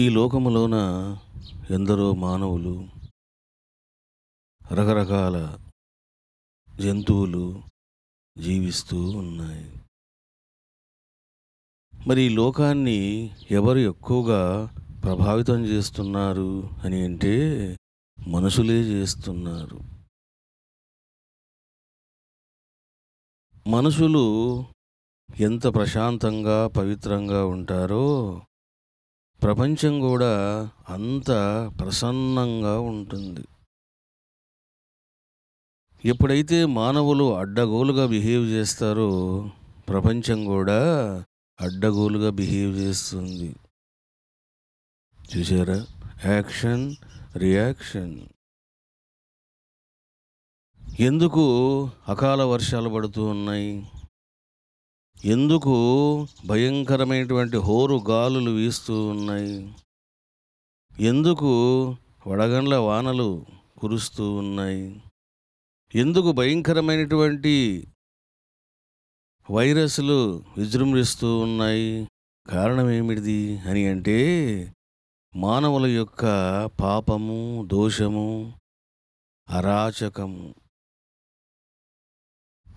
ఈ లోకములోన ఎందరో మానవులు రకరకాల జంతువులు జీవిస్తూ ఉన్నాయి మరి ఈ లోకాన్ని ఎవరు ఎక్కువగా ప్రభావితం చేస్తున్నారు అని అంటే మనుషులే చేస్తున్నారు మనుషులు ఎంత ప్రశాంతంగా పవిత్రంగా ఉంటారో ప్రపంచం కూడా అంత ప్రసన్నంగా ఉంటుంది ఎప్పుడైతే మానవులు అడ్డగోలుగా బిహేవ్ చేస్తారో ప్రపంచం కూడా అడ్డగోలుగా బిహేవ్ చేస్తుంది చూసారా యాక్షన్ రియాక్షన్ ఎందుకు అకాల వర్షాలు పడుతూ ఉన్నాయి ఎందుకు భయంకరమైనటువంటి హోరు గాలులు వీస్తూ ఉన్నాయి ఎందుకు వడగండ్ల వానలు కురుస్తూ ఉన్నాయి ఎందుకు భయంకరమైనటువంటి వైరస్లు విజృంభిస్తూ ఉన్నాయి కారణం ఏమిటిది అని అంటే మానవుల యొక్క పాపము దోషము అరాచకము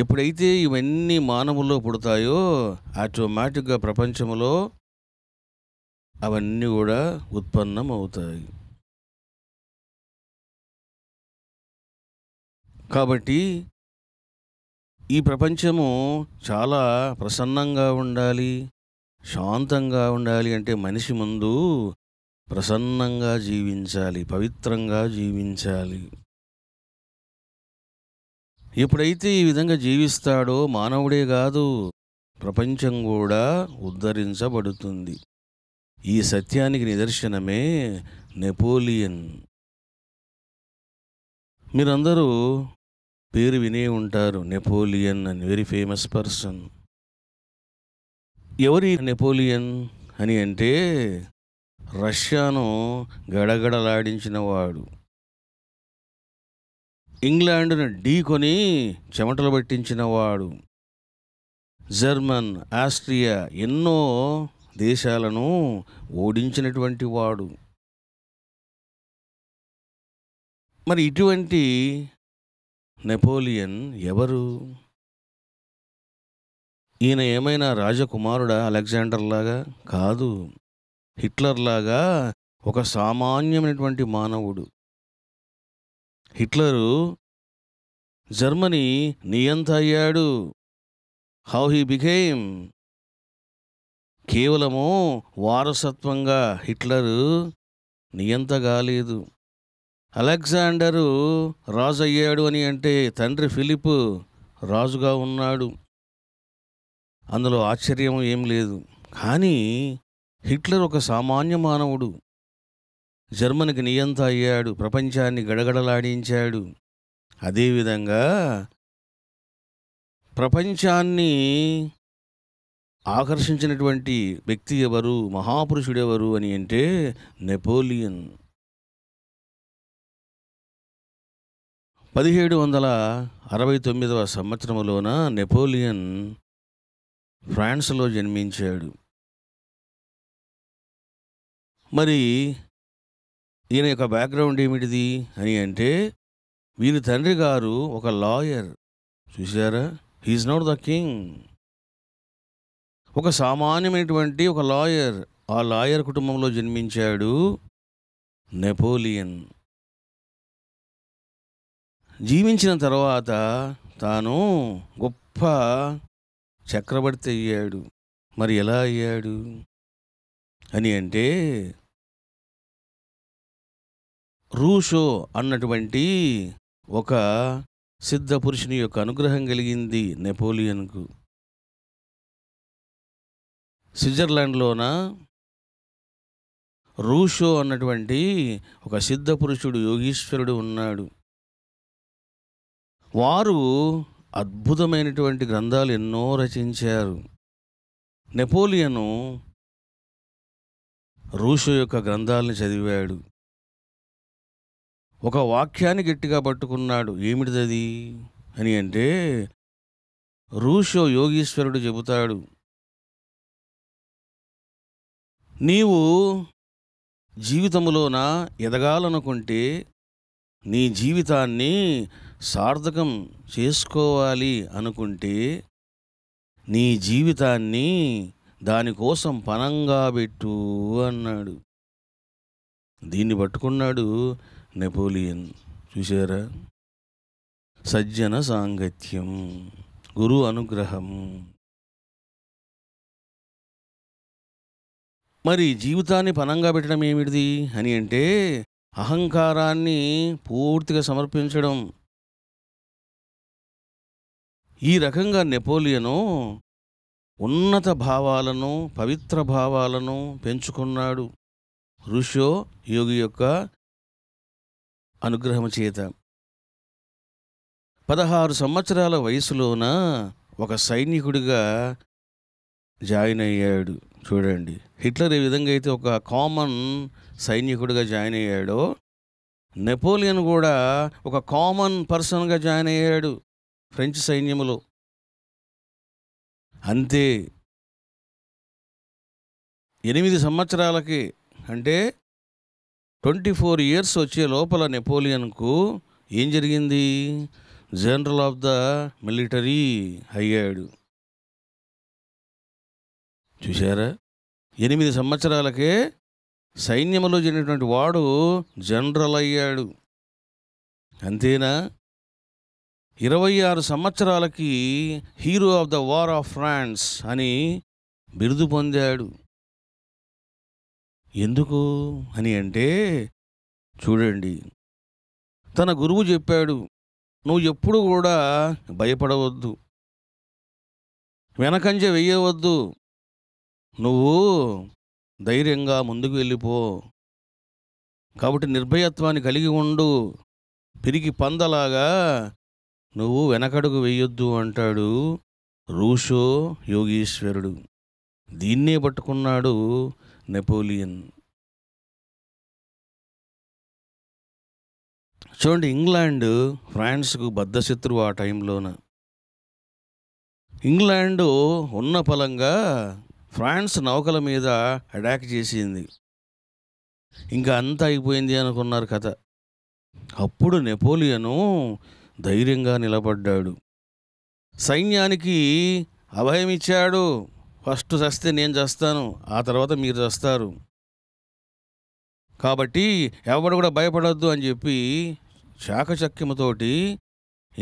ఎప్పుడైతే ఇవన్నీ మానవుల్లో పుడతాయో ఆటోమేటిక్గా ప్రపంచంలో అవన్నీ కూడా ఉత్పన్నం అవుతాయి కాబట్టి ఈ ప్రపంచము చాలా ప్రసన్నంగా ఉండాలి శాంతంగా ఉండాలి అంటే మనిషి ముందు ప్రసన్నంగా జీవించాలి పవిత్రంగా జీవించాలి ఎప్పుడైతే ఈ విధంగా జీవిస్తాడో మానవుడే కాదు ప్రపంచం కూడా ఉద్ధరించబడుతుంది ఈ సత్యానికి నిదర్శనమే నెపోలియన్ మీరందరూ పేరు వినే ఉంటారు నెపోలియన్ అని వెరీ ఫేమస్ పర్సన్ ఎవరి నెపోలియన్ అని అంటే రష్యాను గడగడలాడించినవాడు వాడు ఇంగ్లాండ్ను ఢీకొని చెమటలు పట్టించిన వాడు జర్మన్ ఆస్ట్రియా ఎన్నో దేశాలను ఓడించినటువంటి వాడు మరి ఇటువంటి నెపోలియన్ ఎవరు ఈయన ఏమైనా రాజకుమారుడా అలెగ్జాండర్ లాగా కాదు హిట్లర్ లాగా ఒక సామాన్యమైనటువంటి మానవుడు హిట్లరు జర్మనీ నియంత అయ్యాడు హౌ హీ బికేమ్ కేవలము వారసత్వంగా హిట్లరు నియంత కాలేదు అలెగ్జాండరు రాజు అయ్యాడు అని అంటే తండ్రి ఫిలిప్ రాజుగా ఉన్నాడు అందులో ఆశ్చర్యం ఏం లేదు కానీ హిట్లర్ ఒక సామాన్య మానవుడు జర్మనికి నియంత అయ్యాడు ప్రపంచాన్ని గడగడలాడించాడు అదేవిధంగా ప్రపంచాన్ని ఆకర్షించినటువంటి వ్యక్తి ఎవరు మహాపురుషుడెవరు అని అంటే నెపోలియన్ పదిహేడు వందల అరవై తొమ్మిదవ సంవత్సరంలోన నెపోలియన్ ఫ్రాన్స్లో జన్మించాడు మరి ఈయన యొక్క బ్యాక్గ్రౌండ్ ఏమిటిది అని అంటే వీరి తండ్రి గారు ఒక లాయర్ చూసారా హీఈస్ నాట్ ద కింగ్ ఒక సామాన్యమైనటువంటి ఒక లాయర్ ఆ లాయర్ కుటుంబంలో జన్మించాడు నెపోలియన్ జీవించిన తర్వాత తాను గొప్ప చక్రవర్తి అయ్యాడు మరి ఎలా అయ్యాడు అని అంటే రూషో అన్నటువంటి ఒక సిద్ధ పురుషుని యొక్క అనుగ్రహం కలిగింది నెపోలియన్కు స్విట్జర్లాండ్లోన రూషో అన్నటువంటి ఒక సిద్ధ పురుషుడు యోగీశ్వరుడు ఉన్నాడు వారు అద్భుతమైనటువంటి గ్రంథాలు ఎన్నో రచించారు నెపోలియను రూషో యొక్క గ్రంథాలను చదివాడు ఒక వాక్యాన్ని గట్టిగా పట్టుకున్నాడు ఏమిటిదది అని అంటే రూషో యోగీశ్వరుడు చెబుతాడు నీవు జీవితములోన ఎదగాలనుకుంటే నీ జీవితాన్ని సార్థకం చేసుకోవాలి అనుకుంటే నీ జీవితాన్ని దానికోసం పనంగా పెట్టు అన్నాడు దీన్ని పట్టుకున్నాడు నెపోలియన్ చూసారా సజ్జన సాంగత్యం గురు అనుగ్రహం మరి జీవితాన్ని పనంగా పెట్టడం ఏమిటిది అని అంటే అహంకారాన్ని పూర్తిగా సమర్పించడం ఈ రకంగా నెపోలియను ఉన్నత భావాలను పవిత్ర భావాలను పెంచుకున్నాడు ఋషో యోగి యొక్క అనుగ్రహము చేత పదహారు సంవత్సరాల వయసులోన ఒక సైనికుడిగా జాయిన్ అయ్యాడు చూడండి హిట్లర్ ఏ విధంగా అయితే ఒక కామన్ సైనికుడిగా జాయిన్ అయ్యాడో నెపోలియన్ కూడా ఒక కామన్ పర్సన్గా జాయిన్ అయ్యాడు ఫ్రెంచ్ సైన్యములో అంతే ఎనిమిది సంవత్సరాలకి అంటే ట్వంటీ ఫోర్ ఇయర్స్ వచ్చే లోపల నెపోలియన్కు ఏం జరిగింది జనరల్ ఆఫ్ ద మిలిటరీ అయ్యాడు చూశారా ఎనిమిది సంవత్సరాలకే సైన్యంలో జరిగినటువంటి వాడు జనరల్ అయ్యాడు అంతేనా ఇరవై ఆరు సంవత్సరాలకి hero of the war of France అని బిరుదు పొందాడు ఎందుకు అని అంటే చూడండి తన గురువు చెప్పాడు నువ్వు ఎప్పుడు కూడా భయపడవద్దు వెనకంజ వెయ్యవద్దు నువ్వు ధైర్యంగా ముందుకు వెళ్ళిపో కాబట్టి నిర్భయత్వాన్ని కలిగి ఉండు పిరిగి పందలాగా నువ్వు వెనకడుగు వెయ్యొద్దు అంటాడు రూషో యోగీశ్వరుడు దీన్నే పట్టుకున్నాడు నెపోలియన్ చూడండి ఇంగ్లాండ్ ఫ్రాన్స్కు బద్ధశత్రువు ఆ టైంలోన ఇంగ్లాండ్ ఉన్న ఫలంగా ఫ్రాన్స్ నౌకల మీద అటాక్ చేసింది ఇంకా అంతా అయిపోయింది అనుకున్నారు కథ అప్పుడు నెపోలియను ధైర్యంగా నిలబడ్డాడు సైన్యానికి అభయమిచ్చాడు ఫస్ట్ చస్తే నేను చేస్తాను ఆ తర్వాత మీరు చేస్తారు కాబట్టి ఎవరు కూడా భయపడొద్దు అని చెప్పి శాఖచక్యముతోటి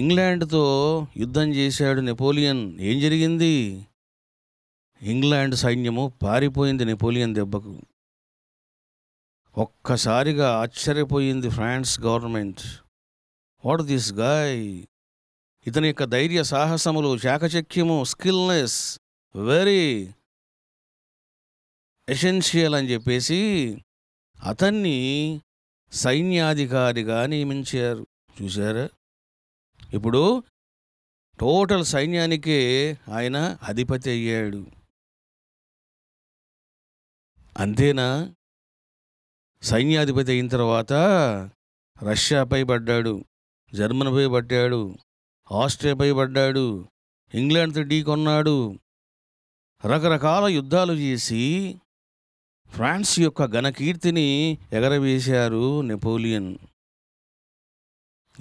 ఇంగ్లాండ్తో యుద్ధం చేశాడు నెపోలియన్ ఏం జరిగింది ఇంగ్లాండ్ సైన్యము పారిపోయింది నెపోలియన్ దెబ్బకు ఒక్కసారిగా ఆశ్చర్యపోయింది France government what this guy ఇతని యొక్క ధైర్య సాహసములు శాఖచక్యము స్కిల్నెస్ వెరీ ఎసెన్షియల్ అని చెప్పేసి అతన్ని సైన్యాధికారిగా నియమించారు చూసారా ఇప్పుడు టోటల్ సైన్యానికే ఆయన అధిపతి అయ్యాడు అంతేనా సైన్యాధిపతి అయిన తర్వాత రష్యాపై పడ్డాడు జర్మనీపై పడ్డాడు ఆస్ట్రియాపై పడ్డాడు ఇంగ్లాండ్తో ఢీ కొన్నాడు రకరకాల యుద్ధాలు చేసి ఫ్రాన్స్ యొక్క ఘనకీర్తిని ఎగరవేశారు నెపోలియన్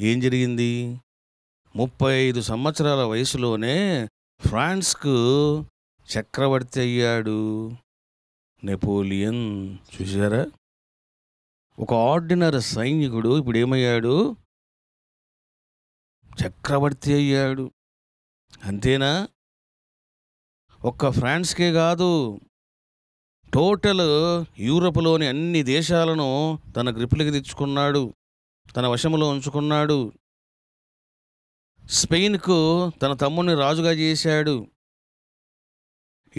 ఏం జరిగింది ముప్పై ఐదు సంవత్సరాల వయసులోనే ఫ్రాన్స్కు చక్రవర్తి అయ్యాడు నెపోలియన్ చూసారా ఒక ఆర్డినరీ సైనికుడు ఇప్పుడు ఏమయ్యాడు చక్రవర్తి అయ్యాడు అంతేనా ఒక్క ఫ్రాన్స్కే కాదు టోటల్ యూరప్లోని అన్ని దేశాలను తన గ్రిప్లకి తెచ్చుకున్నాడు తన వశములో ఉంచుకున్నాడు స్పెయిన్కు తన తమ్ముని రాజుగా చేశాడు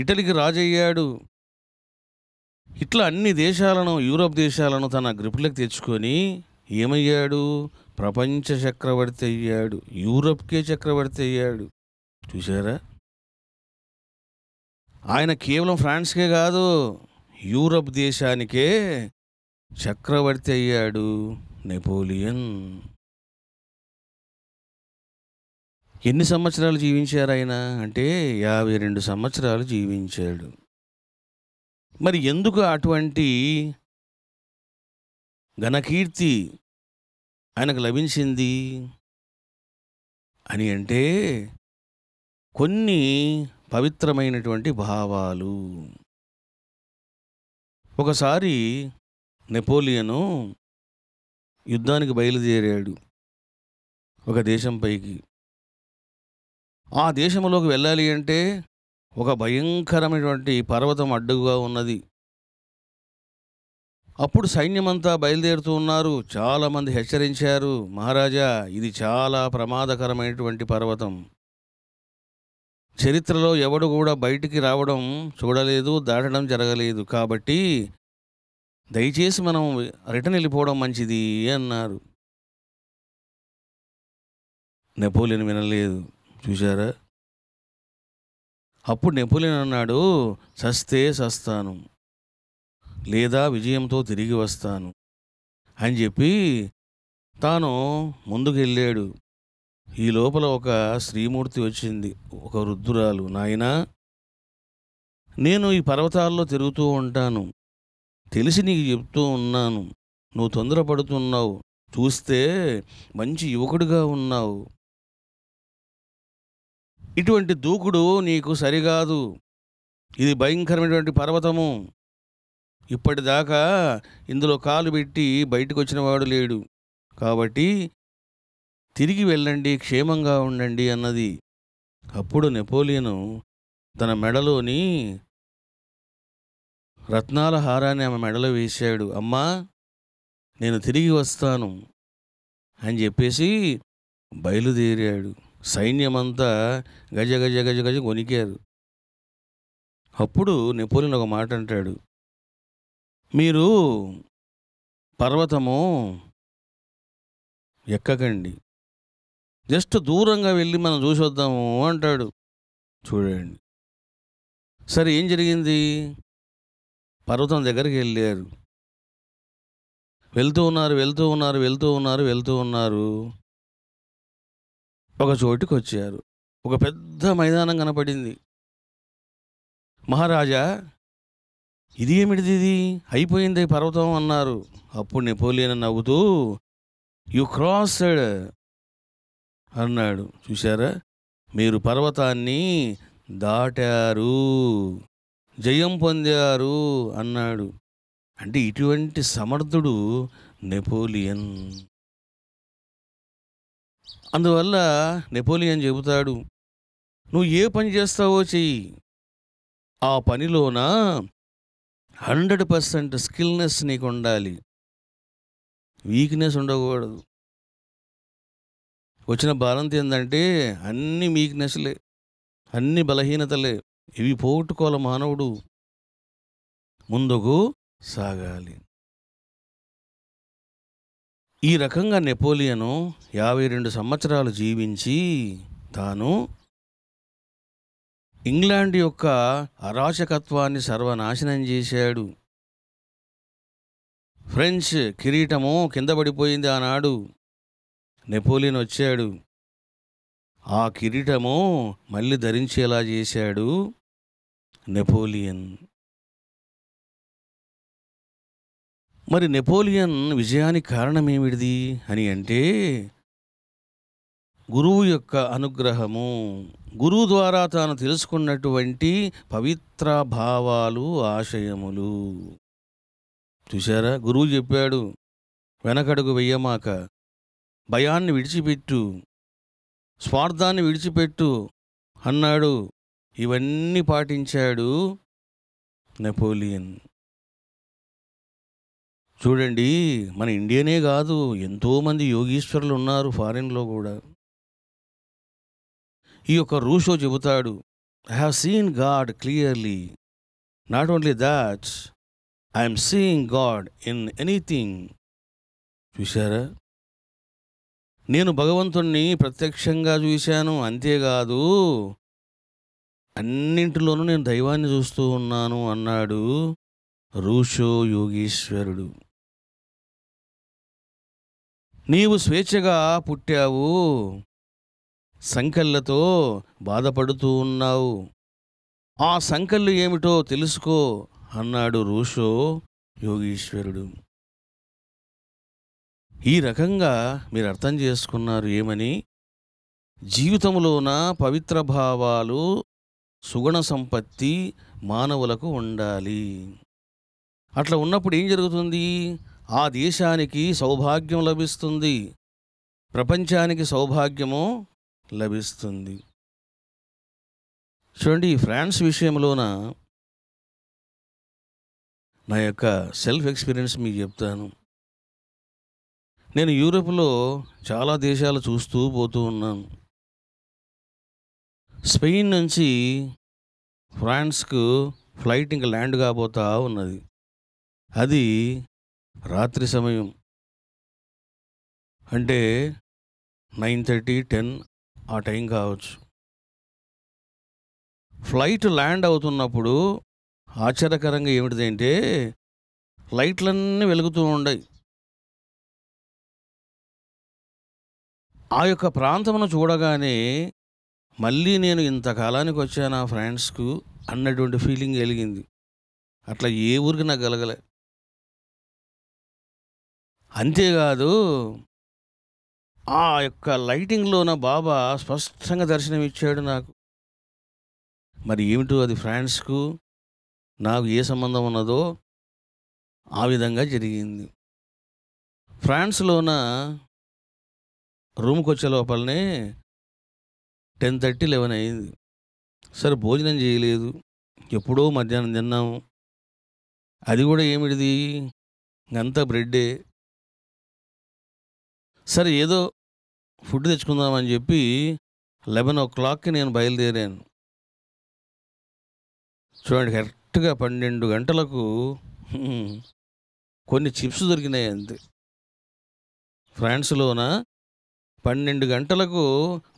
ఇటలీకి రాజు అయ్యాడు ఇట్లా అన్ని దేశాలను యూరోప్ దేశాలను తన గ్రిప్లకి తెచ్చుకొని ఏమయ్యాడు ప్రపంచ చక్రవర్తి అయ్యాడు యూరప్కే చక్రవర్తి అయ్యాడు చూసారా ఆయన కేవలం ఫ్రాన్స్కే కాదు యూరప్ దేశానికే చక్రవర్తి అయ్యాడు నెపోలియన్ ఎన్ని సంవత్సరాలు జీవించారు ఆయన అంటే యాభై రెండు సంవత్సరాలు జీవించాడు మరి ఎందుకు అటువంటి ఘనకీర్తి ఆయనకు లభించింది అని అంటే కొన్ని పవిత్రమైనటువంటి భావాలు ఒకసారి నెపోలియను యుద్ధానికి బయలుదేరాడు ఒక దేశంపైకి ఆ దేశంలోకి వెళ్ళాలి అంటే ఒక భయంకరమైనటువంటి పర్వతం అడ్డుగా ఉన్నది అప్పుడు సైన్యమంతా బయలుదేరుతూ ఉన్నారు చాలామంది హెచ్చరించారు మహారాజా ఇది చాలా ప్రమాదకరమైనటువంటి పర్వతం చరిత్రలో ఎవడు కూడా బయటికి రావడం చూడలేదు దాటడం జరగలేదు కాబట్టి దయచేసి మనం రిటర్న్ వెళ్ళిపోవడం మంచిది అన్నారు నెపోలియన్ వినలేదు చూశారా అప్పుడు నెపోలియన్ అన్నాడు సస్తే సస్తాను లేదా విజయంతో తిరిగి వస్తాను అని చెప్పి తాను ముందుకు వెళ్ళాడు ఈ లోపల ఒక శ్రీమూర్తి వచ్చింది ఒక వృద్ధురాలు నాయనా నేను ఈ పర్వతాల్లో తిరుగుతూ ఉంటాను తెలిసి నీకు చెప్తూ ఉన్నాను నువ్వు తొందరపడుతున్నావు చూస్తే మంచి యువకుడిగా ఉన్నావు ఇటువంటి దూకుడు నీకు సరికాదు ఇది భయంకరమైనటువంటి పర్వతము ఇప్పటిదాకా ఇందులో కాలు పెట్టి బయటకు వచ్చినవాడు లేడు కాబట్టి తిరిగి వెళ్ళండి క్షేమంగా ఉండండి అన్నది అప్పుడు నెపోలియను తన మెడలోని రత్నాల హారాన్ని ఆమె మెడలో వేశాడు అమ్మా నేను తిరిగి వస్తాను అని చెప్పేసి బయలుదేరాడు సైన్యమంతా గజ గజ గజ గజ కొనికారు అప్పుడు నెపోలియన్ ఒక మాట అంటాడు మీరు పర్వతము ఎక్కకండి జస్ట్ దూరంగా వెళ్ళి మనం చూసి వద్దాము అంటాడు చూడండి సరే ఏం జరిగింది పర్వతం దగ్గరికి వెళ్ళారు వెళ్తూ ఉన్నారు వెళ్తూ ఉన్నారు వెళ్తూ ఉన్నారు వెళ్తూ ఉన్నారు ఒక చోటుకు వచ్చారు ఒక పెద్ద మైదానం కనపడింది మహారాజా ఇది ఏమిటిది ఇది అయిపోయింది పర్వతం అన్నారు అప్పుడు నెపోలియన్ నవ్వుతూ యు క్రాస్డ్ అన్నాడు చూశారా మీరు పర్వతాన్ని దాటారు జయం పొందారు అన్నాడు అంటే ఇటువంటి సమర్థుడు నెపోలియన్ అందువల్ల నెపోలియన్ చెబుతాడు నువ్వు ఏ పని చేస్తావో చెయ్యి ఆ పనిలోన హండ్రెడ్ పర్సెంట్ స్కిల్నెస్ నీకు ఉండాలి వీక్నెస్ ఉండకూడదు వచ్చిన భారంతి ఏంటంటే అన్ని మీక్నెస్లే అన్ని బలహీనతలే ఇవి పోగొట్టుకోవాల మానవుడు ముందుకు సాగాలి ఈ రకంగా నెపోలియను యాభై రెండు సంవత్సరాలు జీవించి తాను ఇంగ్లాండ్ యొక్క అరాచకత్వాన్ని సర్వనాశనం చేశాడు ఫ్రెంచ్ కిరీటము కింద పడిపోయింది ఆనాడు నెపోలియన్ వచ్చాడు ఆ కిరీటము మళ్ళీ ధరించేలా చేశాడు నెపోలియన్ మరి నెపోలియన్ విజయానికి కారణమేమిటిది అని అంటే గురువు యొక్క అనుగ్రహము గురువు ద్వారా తాను తెలుసుకున్నటువంటి పవిత్ర భావాలు ఆశయములు చూశారా గురువు చెప్పాడు వెనకడుగు వెయ్యమాక భయాన్ని విడిచిపెట్టు స్వార్థాన్ని విడిచిపెట్టు అన్నాడు ఇవన్నీ పాటించాడు నెపోలియన్ చూడండి మన ఇండియనే కాదు ఎంతోమంది యోగీశ్వరులు ఉన్నారు ఫారిన్లో కూడా ఈ యొక్క రూషో చెబుతాడు I have seen God clearly not only that I'm seeing God in anything చూసారా నేను భగవంతుణ్ణి ప్రత్యక్షంగా చూశాను అంతేకాదు అన్నింటిలోనూ నేను దైవాన్ని చూస్తూ ఉన్నాను అన్నాడు రూషో యోగీశ్వరుడు నీవు స్వేచ్ఛగా పుట్టావు సంకళ్ళతో బాధపడుతూ ఉన్నావు ఆ సంకెళ్ళు ఏమిటో తెలుసుకో అన్నాడు రూషో యోగీశ్వరుడు ఈ రకంగా మీరు అర్థం చేసుకున్నారు ఏమని జీవితంలోన పవిత్ర భావాలు సుగుణ సంపత్తి మానవులకు ఉండాలి అట్లా ఉన్నప్పుడు ఏం జరుగుతుంది ఆ దేశానికి సౌభాగ్యం లభిస్తుంది ప్రపంచానికి సౌభాగ్యము లభిస్తుంది చూడండి ఫ్రాన్స్ విషయంలోన నా యొక్క సెల్ఫ్ ఎక్స్పీరియన్స్ మీకు చెప్తాను నేను యూరోప్లో చాలా దేశాలు చూస్తూ పోతూ ఉన్నాను స్పెయిన్ నుంచి ఫ్రాన్స్కు ఫ్లైట్ ఇంకా ల్యాండ్ కాబోతా ఉన్నది అది రాత్రి సమయం అంటే నైన్ థర్టీ టెన్ ఆ టైం కావచ్చు ఫ్లైట్ ల్యాండ్ అవుతున్నప్పుడు ఆశ్చర్యకరంగా ఏమిటిదంటే లైట్లన్నీ వెలుగుతూ ఉండయి ఆ యొక్క ప్రాంతమును చూడగానే మళ్ళీ నేను ఇంతకాలానికి వచ్చాను ఆ ఫ్రెండ్స్కు అన్నటువంటి ఫీలింగ్ కలిగింది అట్లా ఏ ఊరికి నాకు కలగలే అంతేకాదు ఆ యొక్క లైటింగ్లోన బాబా స్పష్టంగా దర్శనం ఇచ్చాడు నాకు మరి ఏమిటో అది ఫ్రాన్స్కు నాకు ఏ సంబంధం ఉన్నదో ఆ విధంగా జరిగింది ఫ్రాన్స్లోన రూమ్కి వచ్చే లోపలనే టెన్ థర్టీ లెవెన్ అయింది సరే భోజనం చేయలేదు ఎప్పుడో మధ్యాహ్నం తిన్నాము అది కూడా ఏమిటిది అంత బ్రెడ్డే సరే ఏదో ఫుడ్ తెచ్చుకుందామని చెప్పి లెవెన్ ఓ క్లాక్కి నేను బయలుదేరాను చూడండి కరెక్ట్గా పన్నెండు గంటలకు కొన్ని చిప్స్ దొరికినాయి అంతే ఫ్రాన్స్లోన పన్నెండు గంటలకు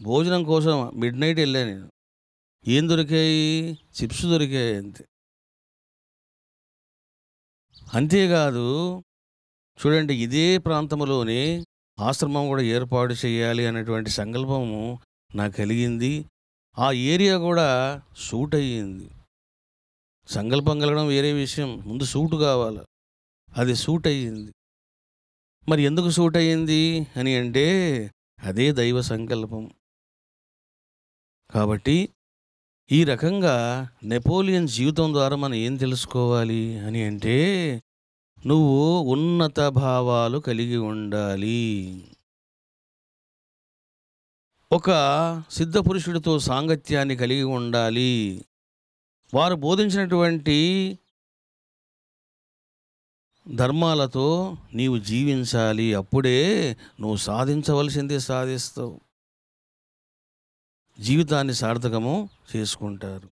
భోజనం కోసం మిడ్ నైట్ వెళ్ళాను నేను ఏం దొరికాయి చిప్స్ దొరికాయి అంతే అంతేకాదు చూడండి ఇదే ప్రాంతంలోనే ఆశ్రమం కూడా ఏర్పాటు చేయాలి అనేటువంటి సంకల్పము నాకు కలిగింది ఆ ఏరియా కూడా సూట్ అయ్యింది సంకల్పం కలగడం వేరే విషయం ముందు సూటు కావాలి అది సూట్ అయ్యింది మరి ఎందుకు సూట్ అయ్యింది అని అంటే అదే దైవ సంకల్పం కాబట్టి ఈ రకంగా నెపోలియన్ జీవితం ద్వారా మనం ఏం తెలుసుకోవాలి అని అంటే నువ్వు ఉన్నత భావాలు కలిగి ఉండాలి ఒక సిద్ధ పురుషుడితో సాంగత్యాన్ని కలిగి ఉండాలి వారు బోధించినటువంటి ధర్మాలతో నీవు జీవించాలి అప్పుడే నువ్వు సాధించవలసింది సాధిస్తావు జీవితాన్ని సార్థకము చేసుకుంటారు